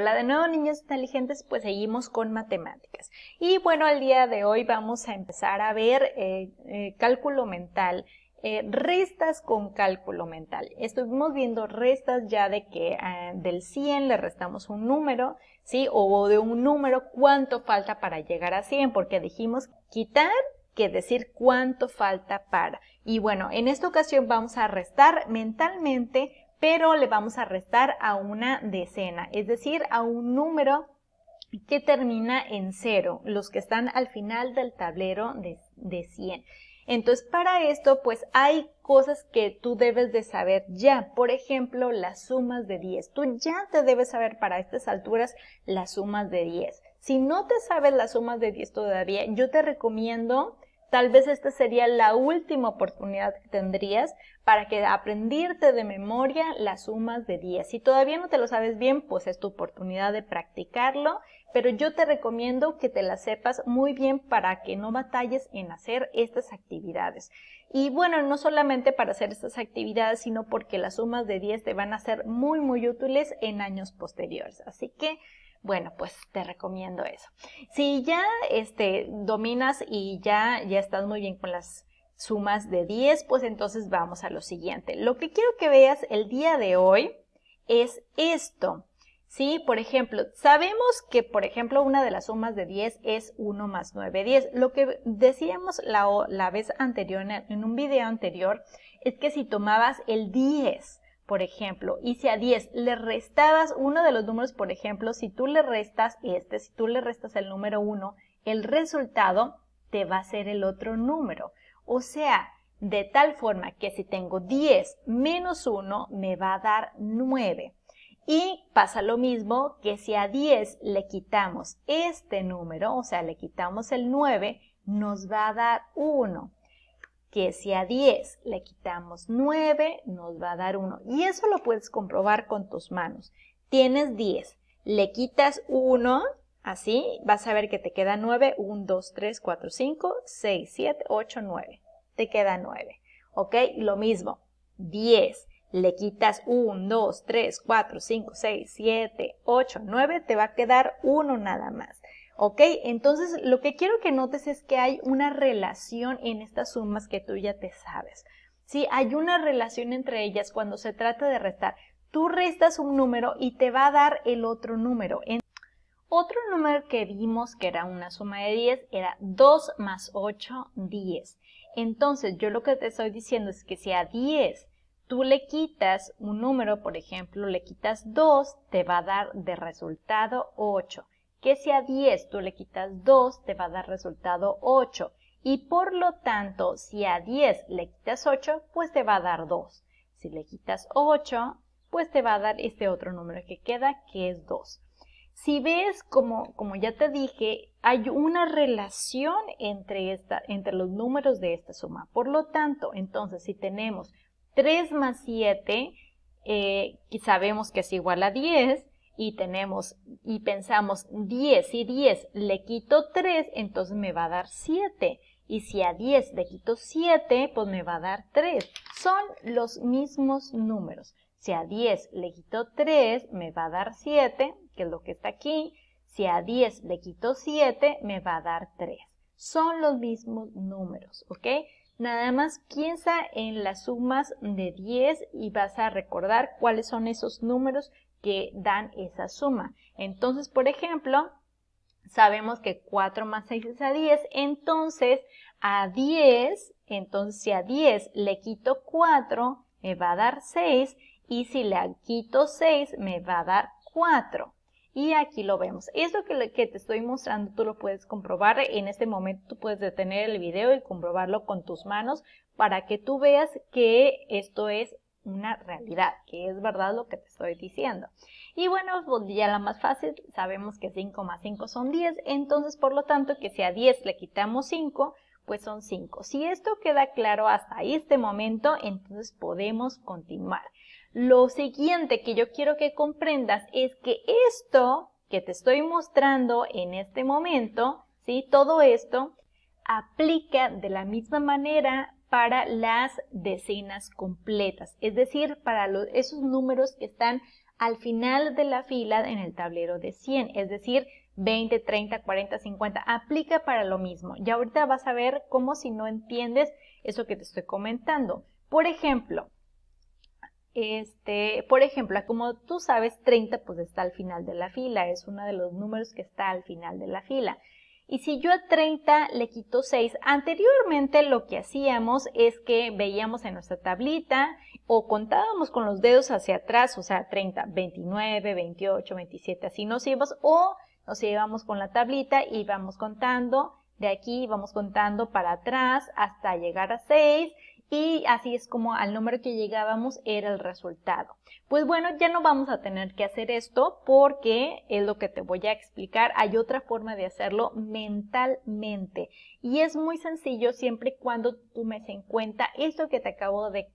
Hola de nuevo niños inteligentes, pues seguimos con matemáticas. Y bueno, al día de hoy vamos a empezar a ver eh, eh, cálculo mental, eh, restas con cálculo mental. Estuvimos viendo restas ya de que del 100 le restamos un número, ¿sí? O de un número, ¿cuánto falta para llegar a 100? Porque dijimos quitar que decir cuánto falta para. Y bueno, en esta ocasión vamos a restar mentalmente pero le vamos a restar a una decena, es decir, a un número que termina en cero, los que están al final del tablero de, de 100. Entonces, para esto, pues hay cosas que tú debes de saber ya. Por ejemplo, las sumas de 10. Tú ya te debes saber para estas alturas las sumas de 10. Si no te sabes las sumas de 10 todavía, yo te recomiendo Tal vez esta sería la última oportunidad que tendrías para que aprendirte de memoria las sumas de 10. Si todavía no te lo sabes bien, pues es tu oportunidad de practicarlo, pero yo te recomiendo que te las sepas muy bien para que no batalles en hacer estas actividades. Y bueno, no solamente para hacer estas actividades, sino porque las sumas de 10 te van a ser muy, muy útiles en años posteriores. Así que bueno, pues te recomiendo eso. Si ya este, dominas y ya, ya estás muy bien con las sumas de 10, pues entonces vamos a lo siguiente. Lo que quiero que veas el día de hoy es esto. ¿Sí? Por ejemplo, sabemos que, por ejemplo, una de las sumas de 10 es 1 más 9, 10. Lo que decíamos la, la vez anterior, en un video anterior, es que si tomabas el 10 por ejemplo, y si a 10 le restabas uno de los números, por ejemplo, si tú le restas este, si tú le restas el número 1, el resultado te va a ser el otro número. O sea, de tal forma que si tengo 10 menos 1 me va a dar 9. Y pasa lo mismo que si a 10 le quitamos este número, o sea, le quitamos el 9, nos va a dar 1 que si a 10 le quitamos 9 nos va a dar 1. Y eso lo puedes comprobar con tus manos. Tienes 10, le quitas 1, así vas a ver que te queda 9, 1, 2, 3, 4, 5, 6, 7, 8, 9. Te queda 9. ¿Ok? Lo mismo, 10. Le quitas 1, 2, 3, 4, 5, 6, 7, 8, 9, te va a quedar 1 nada más. ¿Ok? Entonces, lo que quiero que notes es que hay una relación en estas sumas que tú ya te sabes. Sí, hay una relación entre ellas cuando se trata de restar. Tú restas un número y te va a dar el otro número. otro número que vimos que era una suma de 10 era 2 más 8, 10. Entonces, yo lo que te estoy diciendo es que si a 10 tú le quitas un número, por ejemplo, le quitas 2, te va a dar de resultado 8 que si a 10 tú le quitas 2 te va a dar resultado 8 y por lo tanto si a 10 le quitas 8 pues te va a dar 2. Si le quitas 8 pues te va a dar este otro número que queda que es 2. Si ves, como, ya te dije, hay una relación entre, entre los números de esta suma. Por lo tanto, entonces, si tenemos 3 más 7, eh, sabemos que es igual a 10, y tenemos y pensamos 10 y 10 le quito 3, entonces me va a dar 7. Y si a 10 le quito 7, pues me va a dar 3. Son los mismos números. Si a 10 le quito 3, me va a dar 7, que es lo que está aquí. Si a 10 le quito 7, me va a dar 3. Son los mismos números, ¿ok? Nada más piensa en las sumas de 10 y vas a recordar cuáles son esos números que dan esa suma. Entonces, por ejemplo, sabemos que 4 más 6 es a 10, entonces a 10, entonces si a 10 le quito 4, me va a dar 6, y si le quito 6, me va a dar 4. Y aquí lo vemos. Eso que, que te estoy mostrando tú lo puedes comprobar. En este momento tú puedes detener el video y comprobarlo con tus manos para que tú veas que esto es una realidad, que es verdad lo que te estoy diciendo. Y bueno, pues, ya la más fácil, sabemos que 5 más 5 son 10, entonces por lo tanto que si a 10 le quitamos 5, pues son 5. Si esto queda claro hasta este momento, entonces podemos continuar. Lo siguiente que yo quiero que comprendas es que esto que te estoy mostrando en este momento, ¿sí? Todo esto aplica de la misma manera para las decenas completas, es decir, para esos números que están al final de la fila en el tablero de 100, es decir, 20, 30, 40, 50. Aplica para lo mismo. Y ahorita vas a ver cómo si no entiendes eso que te estoy comentando. Por ejemplo, este, por ejemplo, como tú sabes, 30 pues está al final de la fila, es uno de los números que está al final de la fila. Y si yo a 30 le quito 6, anteriormente lo que hacíamos es que veíamos en nuestra tablita o contábamos con los dedos hacia atrás, o sea, 30, 29, 28, 27, así nos íbamos, o nos íbamos con la tablita y vamos contando, de aquí vamos contando para atrás hasta llegar a 6 y así es como al número que llegábamos era el resultado. Pues bueno, ya no vamos a tener que hacer esto porque es lo que te voy a explicar. Hay otra forma de hacerlo mentalmente y es muy sencillo siempre y cuando tú me en cuenta esto que te acabo de,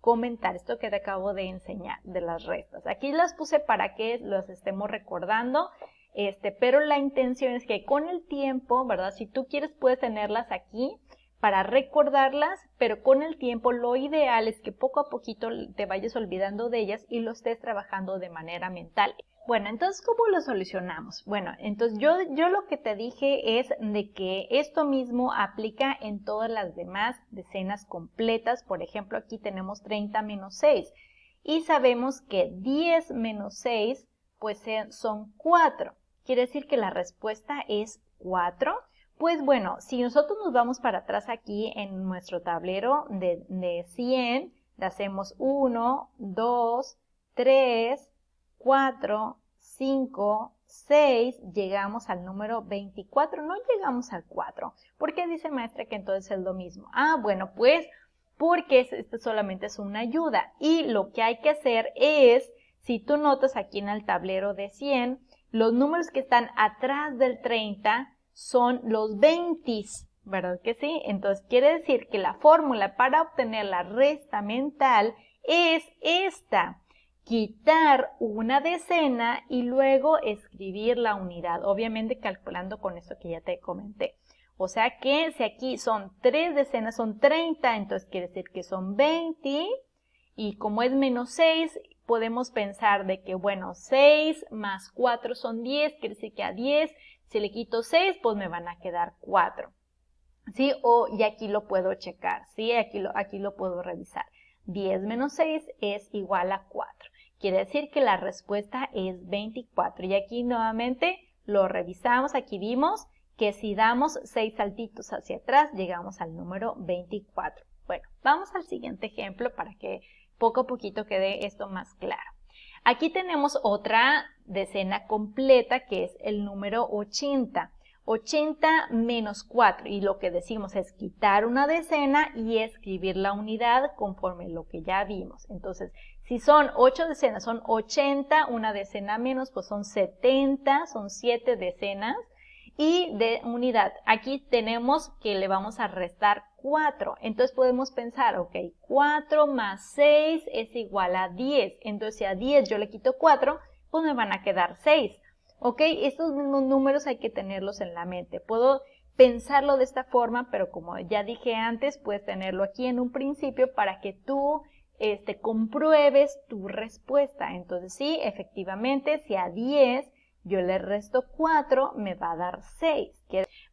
comentar esto que te acabo de enseñar de las restas. Aquí las puse para que las estemos recordando. Este, pero la intención es que con el tiempo, ¿verdad? Si tú quieres puedes tenerlas aquí para recordarlas, pero con el tiempo lo ideal es que poco a poquito te vayas olvidando de ellas y lo estés trabajando de manera mental. Bueno, entonces, ¿cómo lo solucionamos? Bueno, entonces yo, yo lo que te dije es de que esto mismo aplica en todas las demás decenas completas. Por ejemplo, aquí tenemos 30 menos 6 y sabemos que 10 menos 6 pues eh, son 4. Quiere decir que la respuesta es 4 pues bueno, si nosotros nos vamos para atrás aquí en nuestro tablero de, 100, le hacemos 1, 2, 3, 4, 5, 6, llegamos al número 24, no llegamos al 4. ¿Por qué dice maestra que entonces es lo mismo? Ah, bueno, pues porque esto solamente es una ayuda y lo que hay que hacer es, si tú notas aquí en el tablero de 100, los números que están atrás del 30 son los 20, ¿verdad que sí? Entonces quiere decir que la fórmula para obtener la resta mental es esta quitar una decena y luego escribir la unidad, obviamente calculando con esto que ya te comenté. O sea que si aquí son tres decenas, son 30, entonces quiere decir que son 20 y como es menos 6, podemos pensar de que, bueno, 6 más 4 son 10, quiere decir que a 10 si le quito 6, pues me van a quedar 4. ¿Sí? O, y aquí lo puedo checar, ¿sí? Aquí lo, aquí lo puedo revisar. 10 menos 6 es igual a 4. Quiere decir que la respuesta es 24. Y aquí nuevamente lo revisamos, aquí vimos que si damos 6 saltitos hacia atrás, llegamos al número 24. Bueno, vamos al siguiente ejemplo para que poco a poquito quede esto más claro. Aquí tenemos otra decena completa que es el número 80. 80 menos 4 y lo que decimos es quitar una decena y escribir la unidad conforme lo que ya vimos. Entonces, si son 8 decenas, son 80, una decena menos, pues son 70, son 7 decenas y de unidad. Aquí tenemos que le vamos a restar 4. Entonces podemos pensar, ok, 4 más 6 es igual a 10. Entonces si a 10 yo le quito 4, pues me van a quedar 6. Ok, estos mismos números hay que tenerlos en la mente. Puedo pensarlo de esta forma, pero como ya dije antes, puedes tenerlo aquí en un principio para que tú este, compruebes tu respuesta. Entonces sí, efectivamente, si a 10 yo le resto 4, me va a dar 6.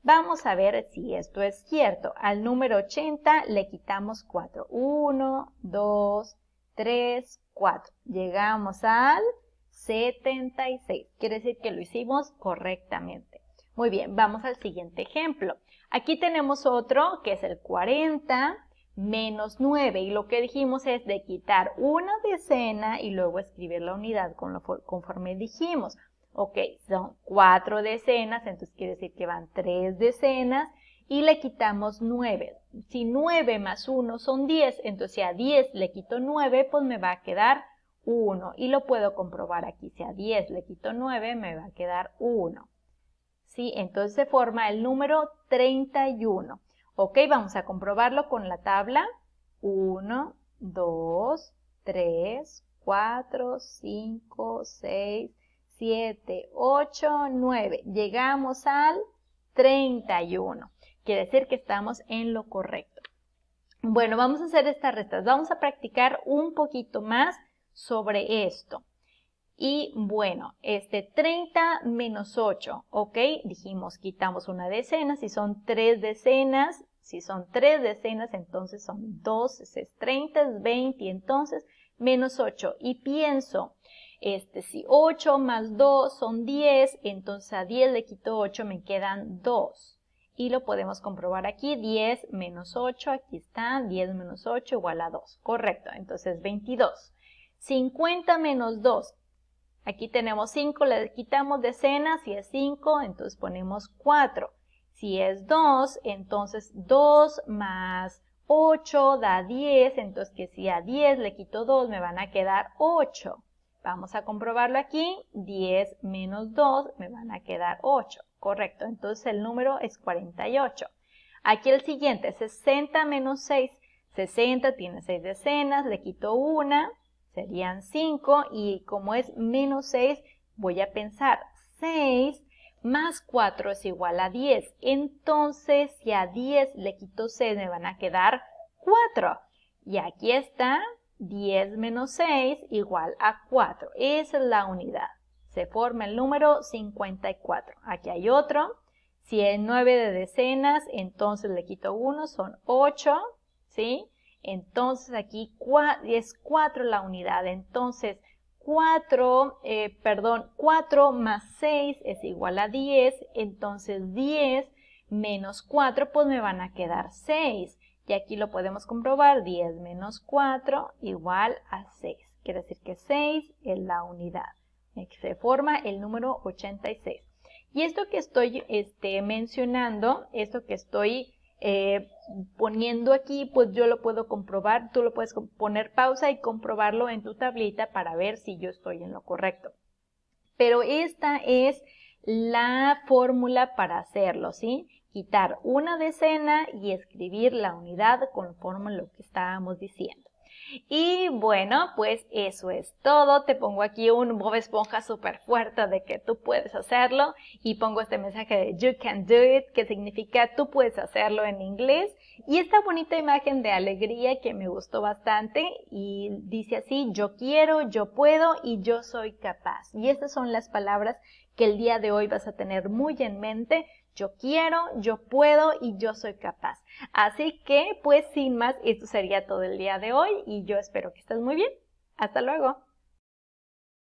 Vamos a ver si esto es cierto. Al número 80 le quitamos 4. 1, 2, 3, 4. Llegamos al 76. Quiere decir que lo hicimos correctamente. Muy bien, vamos al siguiente ejemplo. Aquí tenemos otro que es el 40 menos 9 y lo que dijimos es de quitar una decena y luego escribir la unidad conforme dijimos. Ok, son cuatro decenas, entonces quiere decir que van tres decenas y le quitamos 9. Si 9 más 1 son 10, entonces si a 10 le quito 9, pues me va a quedar 1. Y lo puedo comprobar aquí. Si a 10 le quito 9, me va a quedar 1. ¿Sí? Entonces se forma el número 31. Ok, vamos a comprobarlo con la tabla. 1, 2, 3, 4, 5, 6, 7, 8, 9. Llegamos al 31. Quiere decir que estamos en lo correcto. Bueno, vamos a hacer estas restas. Vamos a practicar un poquito más sobre esto. Y bueno, este 30 menos 8, ¿ok? Dijimos, quitamos una decena, si son tres decenas, si son tres decenas, entonces son 12, es 30, es 20, entonces menos 8. Y pienso, este si 8 más 2 son 10, entonces a 10 le quito 8, me quedan 2. Y lo podemos comprobar aquí, 10 menos 8, aquí está, 10 menos 8 igual a 2. Correcto, entonces 22. 50 menos 2, aquí tenemos 5, le quitamos decenas, si es 5, entonces ponemos 4. Si es 2, entonces 2 más 8 da 10, entonces que si a 10 le quito 2 me van a quedar 8. Vamos a comprobarlo aquí. 10 menos 2 me van a quedar 8. Correcto, entonces el número es 48. Aquí el siguiente, 60 menos 6. 60 tiene 6 decenas, le quito una, serían 5. Y como es menos 6, voy a pensar 6 más 4 es igual a 10. Entonces, si a 10 le quito 6, me van a quedar 4. Y aquí está 10 menos 6 igual a 4. Esa es la unidad. Se forma el número 54. Aquí hay otro. Si es 9 de decenas, entonces le quito 1, son 8, ¿sí? Entonces aquí es 4 la unidad. Entonces 4, eh, perdón, 4 más 6 es igual a 10. Entonces 10 menos 4, pues me van a quedar 6. Y aquí lo podemos comprobar, 10 menos 4 igual a 6. Quiere decir que 6 es la unidad. Se forma el número 86. Y esto que estoy este, mencionando, esto que estoy eh, poniendo aquí, pues yo lo puedo comprobar. Tú lo puedes poner pausa y comprobarlo en tu tablita para ver si yo estoy en lo correcto. Pero esta es la fórmula para hacerlo, ¿sí? quitar una decena y escribir la unidad conforme a lo que estábamos diciendo. Y bueno, pues eso es todo. Te pongo aquí un Bob Esponja súper fuerte de que tú puedes hacerlo y pongo este mensaje de You can do it, que significa tú puedes hacerlo en inglés. Y esta bonita imagen de alegría que me gustó bastante y dice así, yo quiero, yo puedo y yo soy capaz. Y estas son las palabras que el día de hoy vas a tener muy en mente. Yo quiero, yo puedo y yo soy capaz. Así que, pues sin más, esto sería todo el día de hoy y yo espero que estés muy bien. Hasta luego.